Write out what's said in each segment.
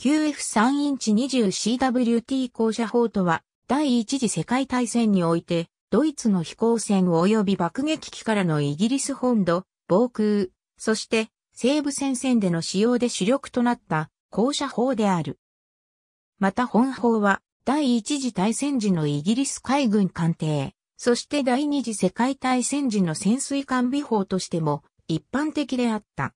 QF3 インチ 20CWT 降車砲とは、第一次世界大戦において、ドイツの飛行船及び爆撃機からのイギリス本土、防空、そして西部戦線での使用で主力となった降車砲である。また本砲は、第一次大戦時のイギリス海軍艦艇、そして第二次世界大戦時の潜水艦備砲としても一般的であった。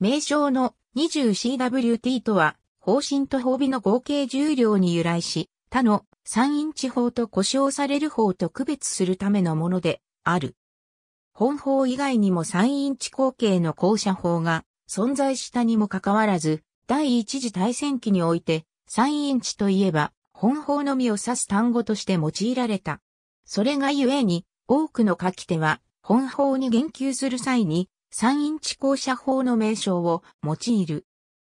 名称の 20CWT とは方針と褒美の合計重量に由来し、他の三インチ法と呼称される法と区別するためのものである。本法以外にも三インチ口径の校舎法が存在したにもかかわらず、第一次大戦期において三インチといえば本法のみを指す単語として用いられた。それがゆえに多くの書き手は本法に言及する際に三インチ校舎法の名称を用いる。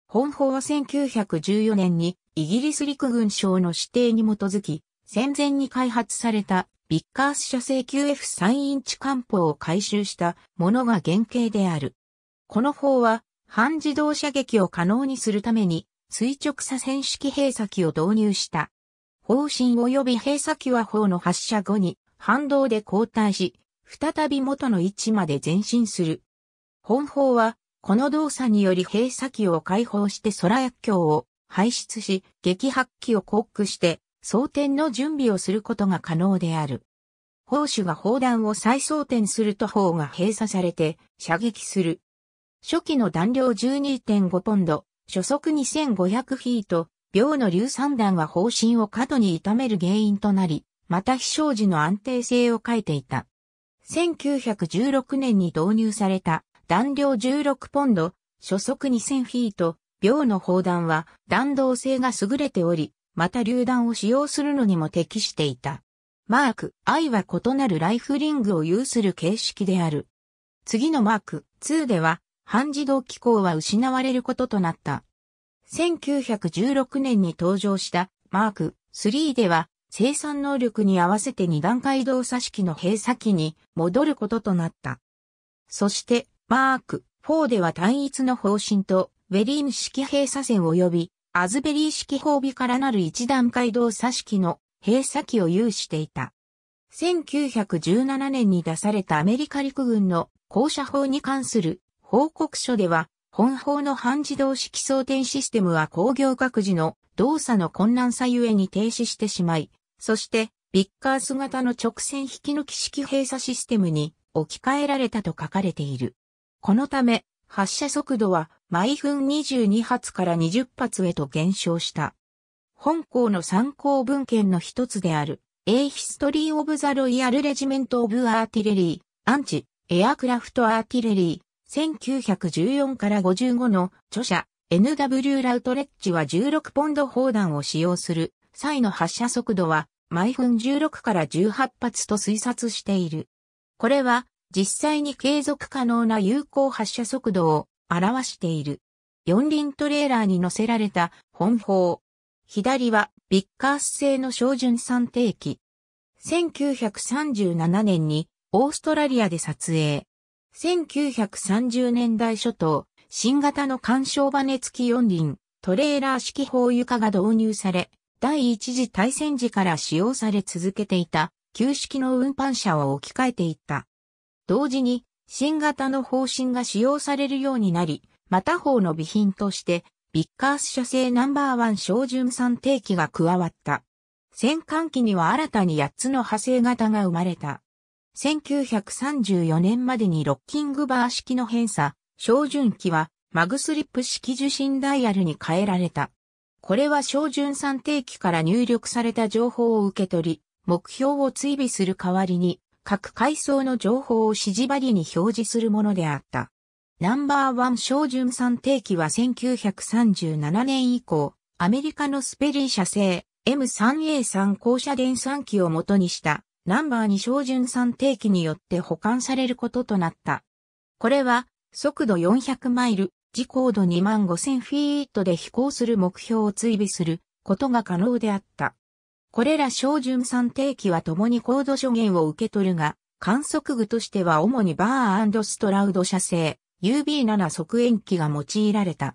本法は1914年にイギリス陸軍省の指定に基づき、戦前に開発されたビッカース社製 QF3 インチ艦砲を回収したものが原型である。この砲は半自動射撃を可能にするために垂直左線式閉鎖機を導入した。砲身及び閉鎖機は砲の発射後に反動で後退し、再び元の位置まで前進する。本砲はこの動作により閉鎖機を解放して空薬莢を排出し、撃破機をコックして、装填の準備をすることが可能である。砲手が砲弾を再装填すると砲が閉鎖されて射撃する。初期の弾量12.5ポンド、初速2500フィート、秒の硫酸弾は砲身を過度に痛める原因となり、また飛翔時の安定性を欠いていた。1916年に導入された弾量16ポンド、初速2000フィート、秒の砲弾は弾道性が優れており、また榴弾を使用するのにも適していた。マーク I は異なるライフリングを有する形式である。次のマーク2では、半自動機構は失われることとなった。1916年に登場したマーク3では、生産能力に合わせて二段階動作式の閉鎖機に戻ることとなった。そして、マーク4では単一の方針とウェリーム式閉鎖線及びアズベリー式褒尾からなる一段階動作式の閉鎖機を有していた。1917年に出されたアメリカ陸軍の降車法に関する報告書では、本法の半自動式装填システムは工業各自の動作の困難さゆえに停止してしまい、そしてビッカース型の直線引き抜き式閉鎖システムに置き換えられたと書かれている。このため、発射速度は毎分22発から20発へと減少した。本校の参考文献の一つである、A History of the Royal Regiment of Artillery, アンチ、エアクラフトアーティレリー、1914から55の著者、NW ラウトレッジは16ポンド砲弾を使用する際の発射速度は毎分16から18発と推察している。これは実際に継続可能な有効発射速度を表している。四輪トレーラーに乗せられた本砲。左はビッカース製の照準算定器。1937年にオーストラリアで撮影。1930年代初頭、新型の干渉バネ付き四輪、トレーラー式砲床が導入され、第一次大戦時から使用され続けていた、旧式の運搬車を置き換えていった。同時に新型の方針が使用されるようになり、また方の備品として、ビッカース社製ナンバーワン小巡算定期が加わった。戦艦機には新たに8つの派生型が生まれた。1934年までにロッキングバー式の偏差、小巡機はマグスリップ式受信ダイヤルに変えられた。これは小巡算定期から入力された情報を受け取り、目標を追尾する代わりに、各階層の情報を指示針に表示するものであった。ナンバーワン標準算定期は1937年以降、アメリカのスペリー社製 M3A3 高射電算機を元にしたナンバー2標準算定期によって保管されることとなった。これは速度400マイル、時高度2万5000フィートで飛行する目標を追尾することが可能であった。これら小純算定期は共に高度諸元を受け取るが、観測具としては主にバーストラウド社製 UB7 側塩機が用いられた。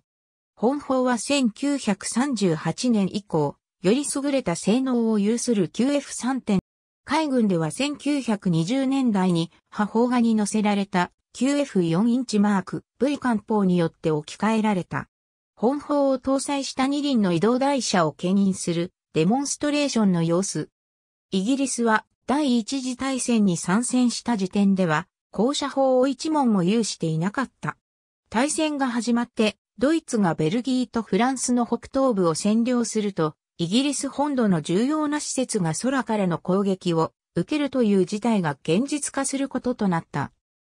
本法は1938年以降、より優れた性能を有する q f 3点。海軍では1920年代に波砲画に乗せられた QF4 インチマーク V 艦砲によって置き換えられた。本砲を搭載した2輪の移動台車を牽引するデモンストレーションの様子。イギリスは第一次大戦に参戦した時点では、校舎法を一問も有していなかった。大戦が始まって、ドイツがベルギーとフランスの北東部を占領すると、イギリス本土の重要な施設が空からの攻撃を受けるという事態が現実化することとなった。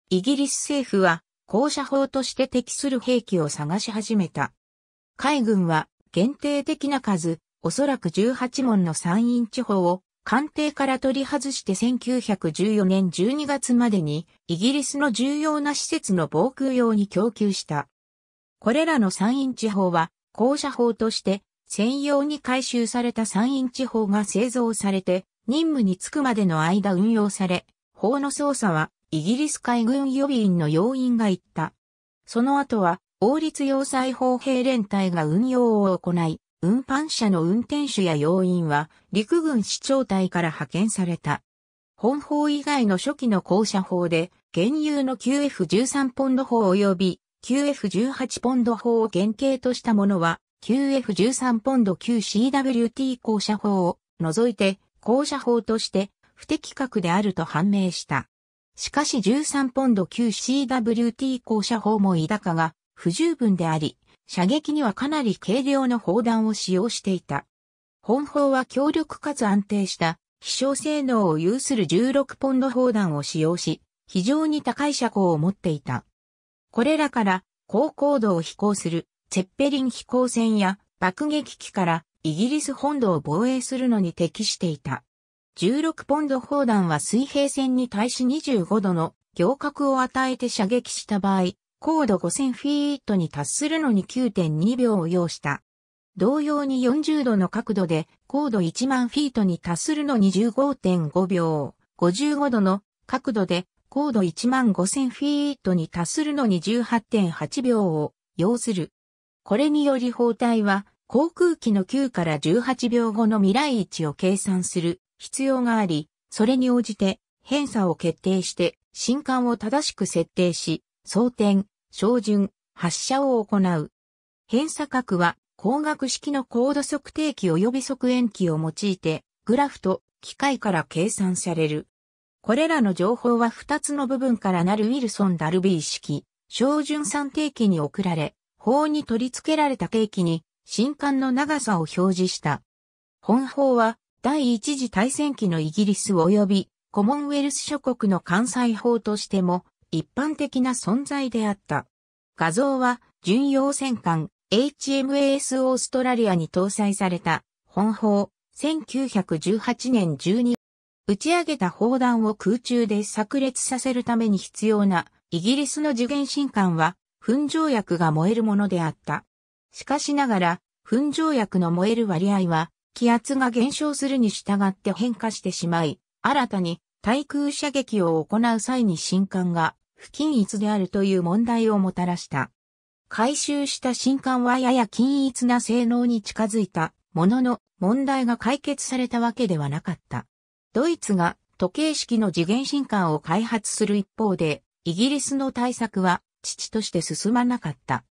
イギリス政府は、校舎法として適する兵器を探し始めた。海軍は限定的な数、おそらく18門の山陰地方を官邸から取り外して1914年12月までにイギリスの重要な施設の防空用に供給した。これらの山陰地方は校舎法として専用に回収された山陰地方が製造されて任務に就くまでの間運用され、法の操作はイギリス海軍予備員の要員が行った。その後は王立要塞砲兵連隊が運用を行い、運搬車の運転手や要員は陸軍市長隊から派遣された。本法以外の初期の校舎法で、現有の QF13 ポンド法及び QF18 ポンド法を原型としたものは、QF13 ポンド QCWT 校舎法を除いて、校舎法として不適格であると判明した。しかし13ポンド QCWT 校舎法もいだかが不十分であり、射撃にはかなり軽量の砲弾を使用していた。本砲は強力かつ安定した飛翔性能を有する16ポンド砲弾を使用し、非常に高い射高を持っていた。これらから高高度を飛行するチェッペリン飛行船や爆撃機からイギリス本土を防衛するのに適していた。16ポンド砲弾は水平線に対し25度の行角を与えて射撃した場合、高度5000フィートに達するのに9.2秒を要した。同様に40度の角度で高度1万フィートに達するのに15.5秒、55度の角度で高度1万5000フィートに達するのに18.8秒を要する。これにより包帯は航空機の9から18秒後の未来位置を計算する必要があり、それに応じて偏差を決定して新刊を正しく設定し、装填、照準、発射を行う。偏差角は光学式の高度測定器及び測円器を用いて、グラフと機械から計算される。これらの情報は2つの部分からなるウィルソン・ダルビー式、照準算定器に送られ、法に取り付けられた定器に、新刊の長さを表示した。本法は、第一次大戦期のイギリス及び、コモンウェルス諸国の関西法としても、一般的な存在であった。画像は、巡洋戦艦 HMAS オーストラリアに搭載された、本砲、1918年12打ち上げた砲弾を空中で炸裂させるために必要なイギリスの受験新艦は、噴状薬が燃えるものであった。しかしながら、噴状薬の燃える割合は、気圧が減少するに従って変化してしまい、新たに対空射撃を行う際に新艦が不均一であるという問題をもたらした。回収した新刊はやや均一な性能に近づいたものの問題が解決されたわけではなかった。ドイツが時計式の次元新刊を開発する一方で、イギリスの対策は父として進まなかった。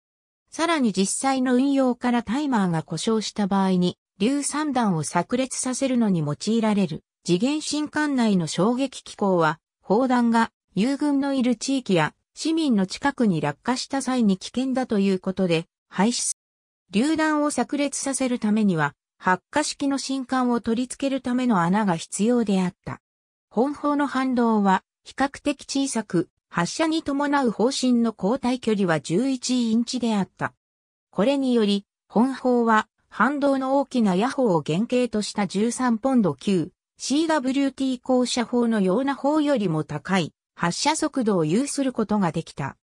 さらに実際の運用からタイマーが故障した場合に、硫酸弾を炸裂させるのに用いられる次元新刊内の衝撃機構は、砲弾が友軍のいる地域や市民の近くに落下した際に危険だということで廃止。榴弾を炸裂させるためには発火式の新管を取り付けるための穴が必要であった。本砲の反動は比較的小さく、発射に伴う方針の交代距離は11インチであった。これにより、本砲は反動の大きな野砲を原型とした13ポンド級 CWT 降射砲のような砲よりも高い発射速度を有することができた。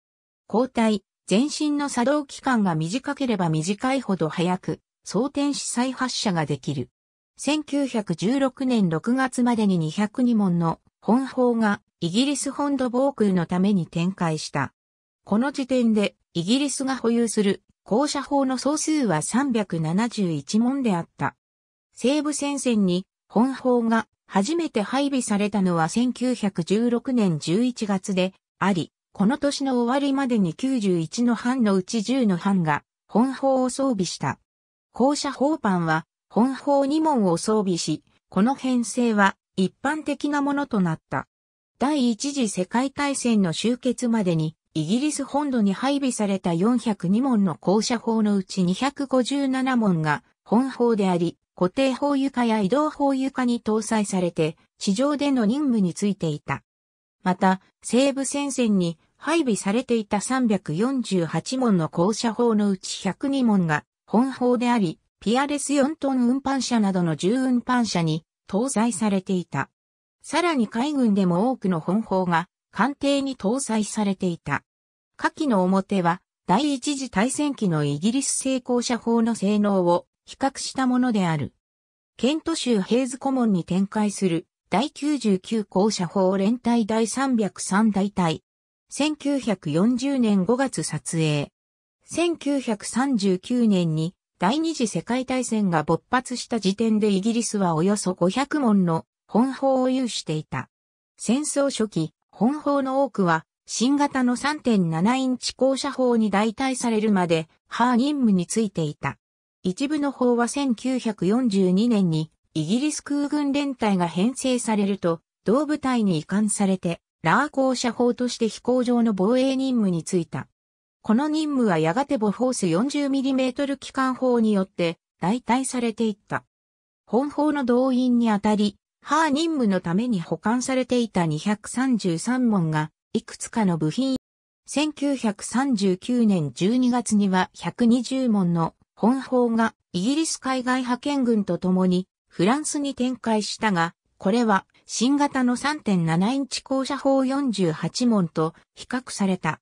交代、前身の作動期間が短ければ短いほど早く、装填し再発射ができる。1916年6月までに202門の本砲がイギリス本土防空のために展開した。この時点でイギリスが保有する高射砲の総数は371門であった。西部戦線に本砲が初めて配備されたのは1916年11月であり、この年の終わりまでに91の班のうち10の班が本砲を装備した。校舎砲班は本砲2門を装備し、この編成は一般的なものとなった。第一次世界大戦の終結までにイギリス本土に配備された402門の校舎砲のうち257門が本砲であり、固定砲床や移動砲床に搭載されて、地上での任務についていた。また、西部戦線に配備されていた348門の高射砲のうち102門が本砲であり、ピアレス4トン運搬車などの重運搬車に搭載されていた。さらに海軍でも多くの本砲が艦艇に搭載されていた。下記の表は第一次大戦期のイギリス成功者砲の性能を比較したものである。ケント州ヘイズコモンに展開する第99校舎法連隊第303大隊。1940年5月撮影。1939年に第二次世界大戦が勃発した時点でイギリスはおよそ500門の本砲を有していた。戦争初期、本砲の多くは新型の3.7インチ校舎砲に代替されるまで、ハー任務についていた。一部の法は1942年にイギリス空軍連隊が編成されると、同部隊に移管されて、ラー校舎法として飛行場の防衛任務に就いた。この任務はやがてボフォース 40mm 機関砲によって代替されていった。本法の動員にあたり、ハー任務のために保管されていた233門が、いくつかの部品。1939年12月には120門の本砲がイギリス海外派遣軍と共にフランスに展開したが、これは新型の3.7インチ高射砲48門と比較された。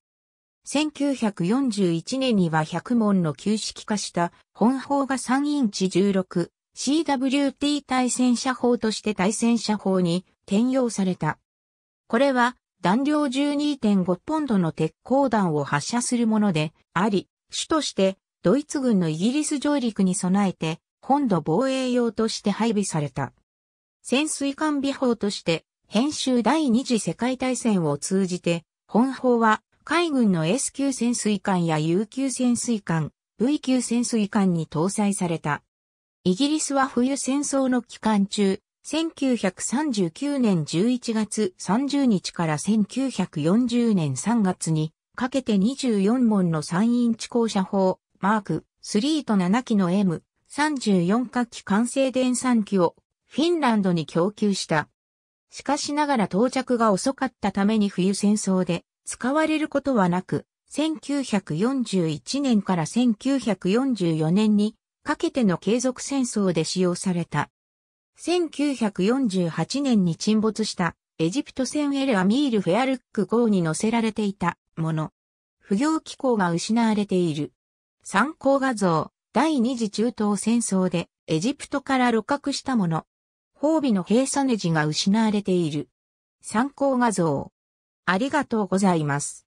1941年には100門の旧式化した本砲が3インチ 16CWT 対戦車砲として対戦車砲に転用された。これは弾量12.5ポンドの鉄鋼弾を発射するものであり、主としてドイツ軍のイギリス上陸に備えて、本土防衛用として配備された。潜水艦備砲として、編集第二次世界大戦を通じて、本砲は海軍の S 級潜水艦や U 級潜水艦、V 級潜水艦に搭載された。イギリスは冬戦争の期間中、1939年11月30日から1940年3月にかけて24門の山陰地校舎砲、マーク3と7機の M34 火器完成電算機をフィンランドに供給した。しかしながら到着が遅かったために冬戦争で使われることはなく、1941年から1944年にかけての継続戦争で使用された。1948年に沈没したエジプト船エル・アミール・フェアルック号に乗せられていたもの。不行機構が失われている。参考画像、第二次中東戦争でエジプトから露獲したもの。褒美の閉鎖ネジが失われている。参考画像。ありがとうございます。